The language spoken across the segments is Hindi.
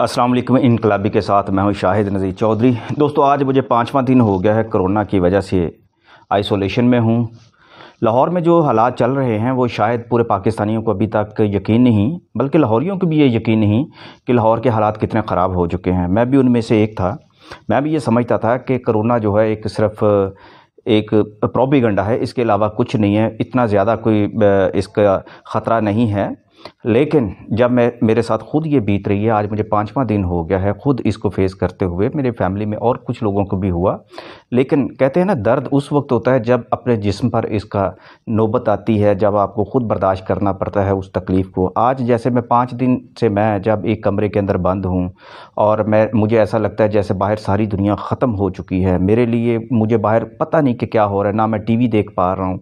असल इनकलाबी के साथ मैं हूं शाहिद नज़ीर चौधरी दोस्तों आज मुझे पाँचवा दिन हो गया है कोरोना की वजह से आइसोलेशन में हूं लाहौर में जो हालात चल रहे हैं वो शायद पूरे पाकिस्तानियों को अभी तक यकीन नहीं बल्कि लाहौरियों को भी ये यकीन नहीं कि लाहौर के हालात कितने ख़राब हो चुके हैं मैं भी उनमें से एक था मैं भी ये समझता था कि करोना जो है एक सिर्फ़ एक प्रोपिगंडा है इसके अलावा कुछ नहीं है इतना ज़्यादा कोई इसका ख़तरा नहीं है लेकिन जब मैं मेरे साथ खुद ये बीत रही है आज मुझे पाँचवा दिन हो गया है ख़ुद इसको फेस करते हुए मेरे फैमिली में और कुछ लोगों को भी हुआ लेकिन कहते हैं ना दर्द उस वक्त होता है जब अपने जिस्म पर इसका नौबत आती है जब आपको ख़ुद बर्दाश्त करना पड़ता है उस तकलीफ़ को आज जैसे मैं पाँच दिन से मैं जब एक कमरे के अंदर बंद हूँ और मैं मुझे ऐसा लगता है जैसे बाहर सारी दुनिया ख़त्म हो चुकी है मेरे लिए मुझे बाहर पता नहीं कि क्या हो रहा है ना मैं टी देख पा रहा हूँ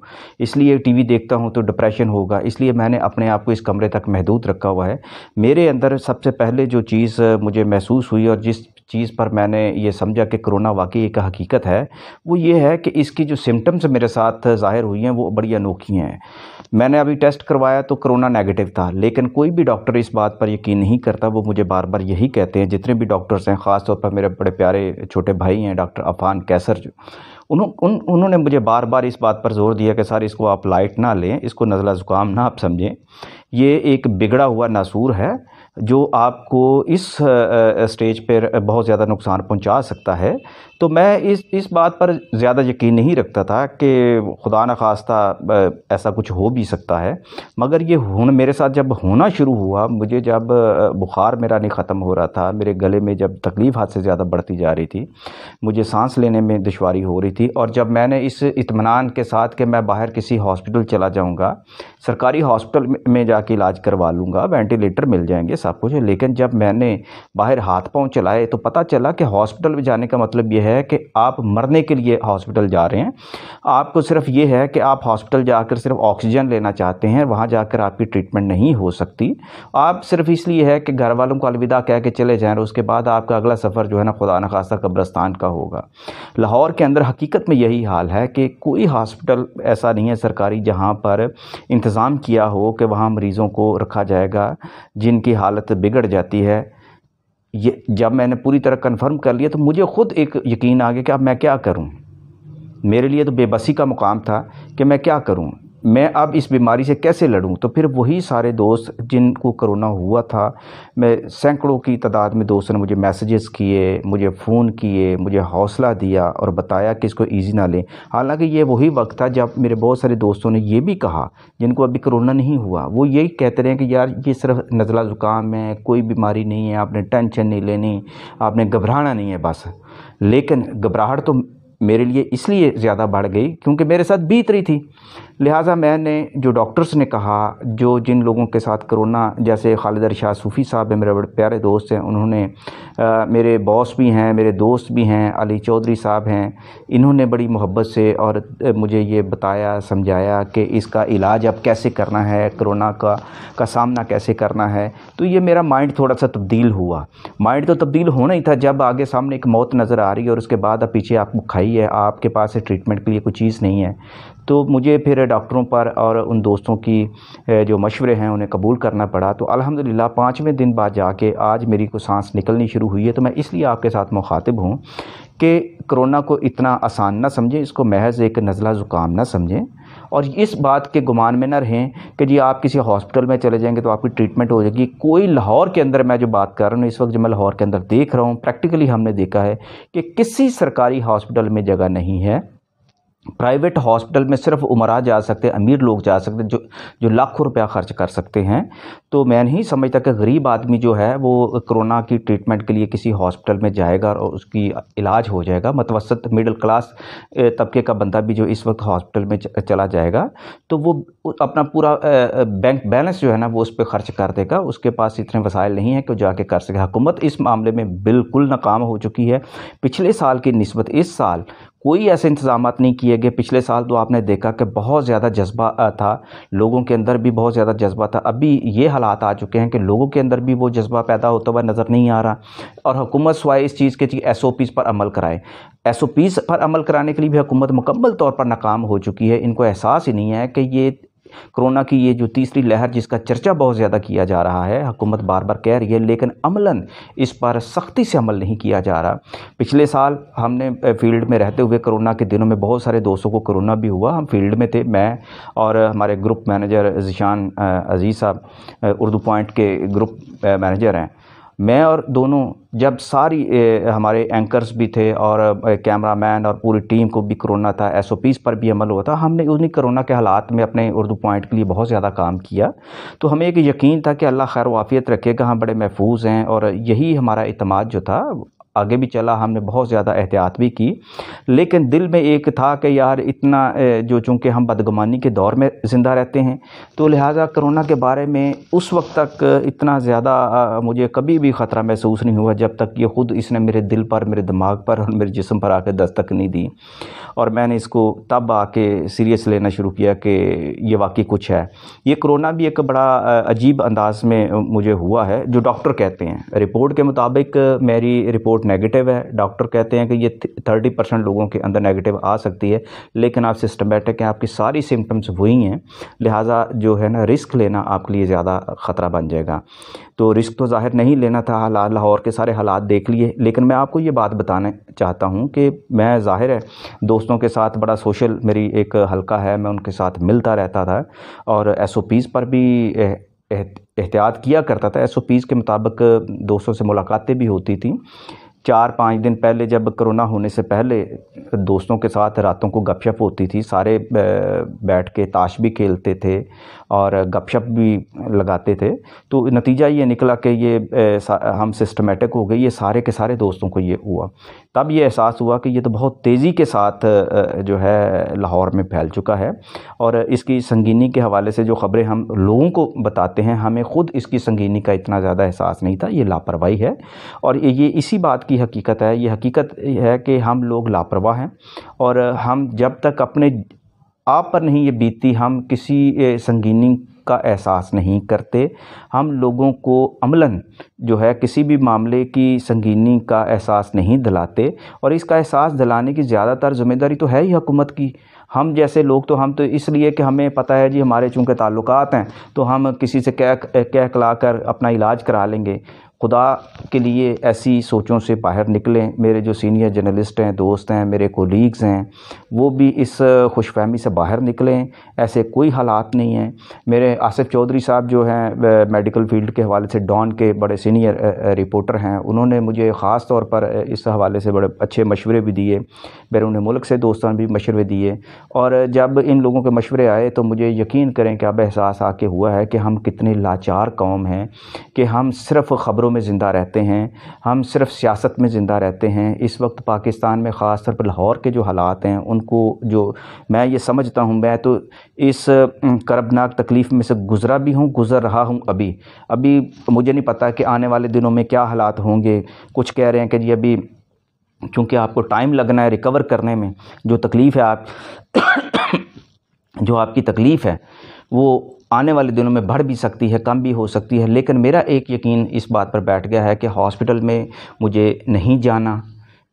इसलिए टी देखता हूँ तो डिप्रेशन होगा इसलिए मैंने अपने आप को इस कमरे तक महदूद रखा हुआ है मेरे अंदर सबसे पहले जो चीज़ मुझे महसूस हुई और जिस चीज़ पर मैंने ये समझा कि कोरोना वाकई एक हकीकत है वो ये है कि इसकी जो सिम्टम्स मेरे साथ ज़ाहिर हुई हैं वो बड़ी अनोखी हैं मैंने अभी टेस्ट करवाया तो कोरोना नेगेटिव था लेकिन कोई भी डॉक्टर इस बात पर यकीन नहीं करता वो मुझे बार बार यही कहते हैं जितने भी डॉक्टर्स हैं ख़ास पर मेरे बड़े प्यारे छोटे भाई हैं डॉक्टर अफान कैसर जो उन्हों उन उन्होंने मुझे बार बार इस बात पर जोर दिया कि सर इसको आप लाइट ना लें इसको नज़ला ज़ुकाम ना आप समझें ये एक बिगड़ा हुआ नासूर है जो आपको इस स्टेज पर बहुत ज़्यादा नुकसान पहुंचा सकता है तो मैं इस इस बात पर ज़्यादा यकीन नहीं रखता था कि खुदा न खास्ता ऐसा कुछ हो भी सकता है मगर ये होना मेरे साथ जब होना शुरू हुआ मुझे जब बुखार मेरा नहीं ख़त्म हो रहा था मेरे गले में जब तकलीफ़ हाथ से ज़्यादा बढ़ती जा रही थी मुझे सांस लेने में दुशारी हो रही थी और जब मैंने इस इतमान के साथ कि मैं बाहर किसी हॉस्पिटल चला जाऊँगा सरकारी हॉस्पिटल में जाके इलाज करवा लूँगा वेंटिलेटर मिल जाएंगे सब कुछ लेकिन जब मैंने बाहर हाथ पाँव चलाए तो पता चला कि हॉस्पिटल में जाने का मतलब यह है कि आप मरने के लिए हॉस्पिटल जा रहे हैं आपको सिर्फ ये है कि आप हॉस्पिटल जाकर सिर्फ ऑक्सीजन लेना चाहते हैं वहाँ जाकर आपकी ट्रीटमेंट नहीं हो सकती आप सिर्फ इसलिए है कि घर वालों को अलविदा कह के चले जाएँ और उसके बाद आपका अगला सफ़र जो है ना खुदा न खासा कब्रस्तान का होगा लाहौर के अंदर हकीकत में यही हाल है कि कोई हॉस्पिटल ऐसा नहीं है सरकारी जहाँ पर इंतजार इंतज़ाम किया हो कि वहाँ मरीज़ों को रखा जाएगा जिनकी हालत बिगड़ जाती है ये जब मैंने पूरी तरह कन्फर्म कर लिया तो मुझे ख़ुद एक यकीन आ गया कि अब मैं क्या करूँ मेरे लिए तो बेबसी का मुकाम था कि मैं क्या करूँ मैं अब इस बीमारी से कैसे लड़ूं तो फिर वही सारे दोस्त जिनको कोरोना हुआ था मैं सैकड़ों की तादाद में दोस्तों ने मुझे मैसेजेस किए मुझे फ़ोन किए मुझे हौसला दिया और बताया कि इसको ईजी ना लें हालांकि ये वही वक्त था जब मेरे बहुत सारे दोस्तों ने ये भी कहा जिनको अभी कोरोना नहीं हुआ वो यही कहते रहे कि यार ये सिर्फ नज़ला ज़ुकाम है कोई बीमारी नहीं है आपने टेंशन नहीं लेनी आपने घबराना नहीं है बस लेकिन घबराहट तो मेरे लिए इसलिए ज़्यादा बढ़ गई क्योंकि मेरे साथ बीत रही थी लिहाजा मैंने जो डॉक्टर्स ने कहा जो जिन लोगों के साथ करोना जैसे खालिद शाह सूफ़ी साहब मेरे बड़े प्यारे दोस्त हैं उन्होंने आ, मेरे बॉस भी हैं मेरे दोस्त भी हैं अली चौधरी साहब हैं इन्होंने बड़ी मोहब्बत से और मुझे ये बताया समझाया कि इसका इलाज अब कैसे करना है करोना का का सामना कैसे करना है तो ये मेरा माइंड थोड़ा सा तब्दील हुआ माइंड तो तब्दील होना ही था जब आगे सामने एक मौत नज़र आ रही है और उसके बाद अब पीछे आपको खाई है आपके पास ट्रीटमेंट के लिए कोई चीज़ नहीं है तो मुझे फिर डॉक्टरों पर और उन दोस्तों की जो मशवरे हैं उन्हें कबूल करना पड़ा तो अलहमदिल्ला पाँचवें दिन बाद जाके आज मेरी को सांस निकलनी शुरू हुई है तो मैं इसलिए आपके साथ मुखातिब हूँ कि कोरोना को इतना आसान ना समझें इसको महज एक नज़ला ज़ुकाम ना समझें और इस बात के गुमान में न रहें कि जी आप किसी हॉस्पिटल में चले जाएंगे तो आपकी ट्रीटमेंट हो जाएगी कोई लाहौर के अंदर मैं जो बात कर रहा हूँ इस वक्त जो मैं लाहौर के अंदर देख रहा हूँ प्रैक्टिकली हमने देखा है कि किसी सरकारी हॉस्पिटल में जगह नहीं है प्राइवेट हॉस्पिटल में सिर्फ उमरा जा सकते हैं अमीर लोग जा सकते हैं जो जो लाखों रुपया खर्च कर सकते हैं तो मैं नहीं समझता कि गरीब आदमी जो है वो कोरोना की ट्रीटमेंट के लिए किसी हॉस्पिटल में जाएगा और उसकी इलाज हो जाएगा मतवसत मिडिल क्लास तबके का बंदा भी जो इस वक्त हॉस्पिटल में चला जाएगा तो वो अपना पूरा बैंक बैलेंस जो है ना वो उस पर खर्च कर देगा उसके पास इतने वसायल नहीं है कि जाके कर सके हुकूमत इस मामले में बिल्कुल नाकाम हो चुकी है पिछले साल की नस्बत इस साल कोई ऐसे इंतजाम नहीं किए गए पिछले साल तो आपने देखा कि बहुत ज़्यादा जज्बा था लोगों के अंदर भी बहुत ज़्यादा जज्बा था अभी ये हालात आ चुके हैं कि लोगों के अंदर भी वो जज्बा पैदा होता हुआ नज़र नहीं आ रहा और हुकूमत सवाए इस चीज़ के एस ओ पीज़ पर अमल कराए एस ओ पीज़ पर अमल कराने के लिए भी हुकूमत मुकम्मल तौर पर नाकाम हो चुकी है इनको एहसास ही नहीं है कि ये कोरोना की ये जो तीसरी लहर जिसका चर्चा बहुत ज़्यादा किया जा रहा है हुकूमत बार बार कह रही है लेकिन अमलन इस पर सख्ती से अमल नहीं किया जा रहा पिछले साल हमने फील्ड में रहते हुए कोरोना के दिनों में बहुत सारे दोस्तों को कोरोना भी हुआ हम फील्ड में थे मैं और हमारे ग्रुप मैनेजर जिशान अजीज़ साहब उर्दू पॉइंट के ग्रुप मैनेजर हैं मैं और दोनों जब सारी ए, हमारे एंकर्स भी थे और कैमरा मैन और पूरी टीम को भी कोरोना था एस पर भी अमल हुआ था हमने उन्हीं कोरोना के हालात में अपने उर्दू पॉइंट के लिए बहुत ज़्यादा काम किया तो हमें एक यकीन था कि अल्लाह खैर वाफ़ियत रखेगा हम बड़े महफूज हैं और यही हमारा अतमाद जो था आगे भी चला हमने बहुत ज़्यादा एहतियात भी की लेकिन दिल में एक था कि यार इतना जो चूँकि हम बदगुमानी के दौर में ज़िंदा रहते हैं तो लिहाजा करोना के बारे में उस वक्त तक इतना ज़्यादा मुझे कभी भी ख़तरा महसूस नहीं हुआ जब तक ये ख़ुद इसने मेरे दिल पर मेरे दिमाग पर और मेरे जिसम पर आकर दस्तक नहीं दी और मैंने इसको तब आके सीरियस लेना शुरू किया कि ये वाकई कुछ है ये कोरोना भी एक बड़ा अजीब अंदाज में मुझे हुआ है जो डॉक्टर कहते हैं रिपोर्ट के मुताबिक मेरी रिपोर्ट रिपोर्ट नेगेटिव है डॉक्टर कहते हैं कि ये थर्टी परसेंट लोगों के अंदर नेगेटिव आ सकती है लेकिन आप सिस्टमेटिक हैं आपकी सारी सिम्टम्स वही हैं लिहाजा जो है ना रिस्क लेना आपके लिए ज़्यादा ख़तरा बन जाएगा तो रिस्क तो ज़ाहिर नहीं लेना था हालात लाहौर के सारे हालात देख लिए लेकिन मैं आपको ये बात बताना चाहता हूँ कि मैं ज़ाहिर है दोस्तों के साथ बड़ा सोशल मेरी एक हल्का है मैं उनके साथ मिलता रहता था और एस पर भी एहतियात किया करता था एस के मुताबिक दोस्तों से मुलाकातें भी होती थी चार पाँच दिन पहले जब कोरोना होने से पहले दोस्तों के साथ रातों को गपशप होती थी सारे बैठ के ताश भी खेलते थे और गपशप भी लगाते थे तो नतीजा ये निकला कि ये हम सिस्टमेटिक हो गए ये सारे के सारे दोस्तों को ये हुआ तब ये एहसास हुआ कि ये तो बहुत तेज़ी के साथ जो है लाहौर में फैल चुका है और इसकी संगीनी के हवाले से जो ख़बरें हम लोगों को बताते हैं हमें ख़ुद इसकी संगीनी का इतना ज़्यादा एहसास नहीं था ये लापरवाही है और ये इसी बात की की हकीकत है ये हकीकत है कि हम लोग लापरवाह हैं और हम जब तक अपने आप पर नहीं ये बीती हम किसी संगीनी का एहसास नहीं करते हम लोगों को अमलन जो है किसी भी मामले की संगीनी का एहसास नहीं दिलाते और इसका एहसास दिलाने की ज़्यादातर जिम्मेदारी तो है ही हुकूमत की हम जैसे लोग तो हम तो इसलिए कि हमें पता है जी हमारे चूँकि ताल्लुक हैं तो हम किसी से कह कह कर अपना इलाज करा लेंगे खुदा के लिए ऐसी सोचों से बाहर निकलें मेरे जो सीनियर जर्नलिस्ट हैं दोस्त हैं मेरे कोलीग्स हैं वो भी इस खुशफहमी से बाहर निकलें ऐसे कोई हालात नहीं हैं मेरे आसिफ चौधरी साहब जो हैं मेडिकल फील्ड के हवाले से डॉन के बड़े सीनियर रिपोर्टर हैं उन्होंने मुझे ख़ास तौर पर इस हवाले से बड़े अच्छे मशवरे भी दिए बैरून मुल्क से दोस्तान भी मशवरे दिए और जब इन लोगों के मशवरे आए तो मुझे यकीन करें कि अब एहसास आके हुआ है कि हम कितने लाचार कौम हैं कि हम सिर्फ़ ख़बरों में ज़िंदा रहते हैं हम सिर्फ सियासत में ज़िंदा रहते हैं इस वक्त पाकिस्तान में ख़ास तौर पर लाहौर के जो हालात हैं उनको जो मैं ये समझता हूँ मैं तो इस करबनाक तकलीफ़ में से गुज़रा भी हूँ गुज़र रहा हूँ अभी अभी मुझे नहीं पता कि आने वाले दिनों में क्या हालात होंगे कुछ कह रहे हैं कि जी अभी चूँकि आपको टाइम लगना है रिकवर करने में जो तकलीफ़ है आप जो आपकी तकलीफ़ है वो आने वाले दिनों में बढ़ भी सकती है कम भी हो सकती है लेकिन मेरा एक यकीन इस बात पर बैठ गया है कि हॉस्पिटल में मुझे नहीं जाना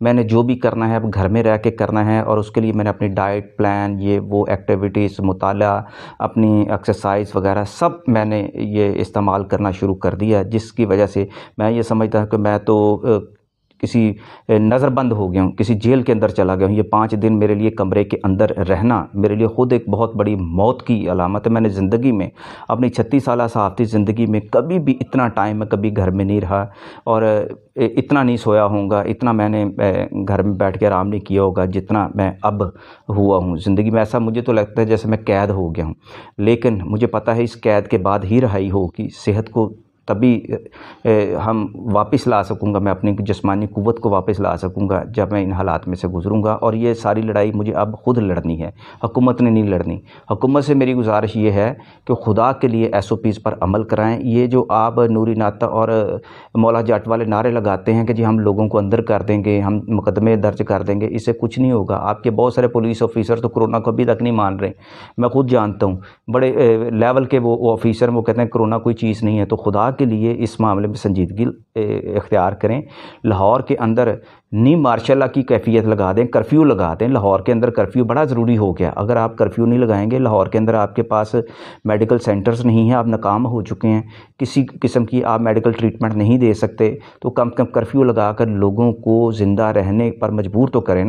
मैंने जो भी करना है अब घर में रह के करना है और उसके लिए मैंने अपनी डाइट प्लान ये वो एक्टिविटीज़ मुताल अपनी एक्सरसाइज वगैरह सब मैंने ये इस्तेमाल करना शुरू कर दिया जिसकी वजह से मैं ये समझता हूँ कि मैं तो किसी नज़रबंद हो गया हूँ किसी जेल के अंदर चला गया हूँ ये पाँच दिन मेरे लिए कमरे के अंदर रहना मेरे लिए ख़ुद एक बहुत बड़ी मौत की अलामत है मैंने ज़िंदगी में अपनी छत्तीस साल सहाफ़ती ज़िंदगी में कभी भी इतना टाइम मैं कभी घर में नहीं रहा और इतना नहीं सोया होगा इतना मैंने घर में बैठ के आराम नहीं किया होगा जितना मैं अब हुआ हूँ ज़िंदगी में ऐसा मुझे तो लगता है जैसे मैं कैद हो गया हूँ लेकिन मुझे पता है इस कैद के बाद ही रहाई होगी सेहत को तभी हम वापस ला सकूँगा मैं अपनी जस्मानी क़वत को वापस ला सकूँगा जब मैं इन हालात में से गुज़रूँगा और ये सारी लड़ाई मुझे अब ख़ुद लड़नी है हकूमत ने नहीं लड़नी हकूमत से मेरी गुजारिश ये है कि खुदा के लिए एस ओ पीज़ पर अमल कराएँ ये जो आप नूरी नाता और मौला जाट वाले नारे लगाते हैं कि जी हम लोगों को अंदर कर देंगे हम मुकदमे दर्ज कर देंगे इससे कुछ नहीं होगा आपके बहुत सारे पुलिस ऑफिसर तो कोरोना को अभी तक नहीं मान रहे मैं खुद जानता हूँ बड़े लेवल के वो ऑफिसर वो कहते हैं कोरोना कोई चीज़ नहीं है तो खुदा के लिए इस मामले में संजीदगी इख्तियार करें लाहौर के अंदर नी मार्शल की कैफियत लगा दें कर्फ्यू लगा दें लाहौर के अंदर कर्फ्यू बड़ा ज़रूरी हो गया अगर आप कर्फ्यू नहीं लगाएंगे लाहौर के अंदर आपके पास मेडिकल सेंटर्स नहीं हैं आप नाकाम हो चुके हैं किसी किस्म की आप मेडिकल ट्रीटमेंट नहीं दे सकते तो कम कम कर्फ्यू लगा कर लोगों को ज़िंदा रहने पर मजबूर तो करें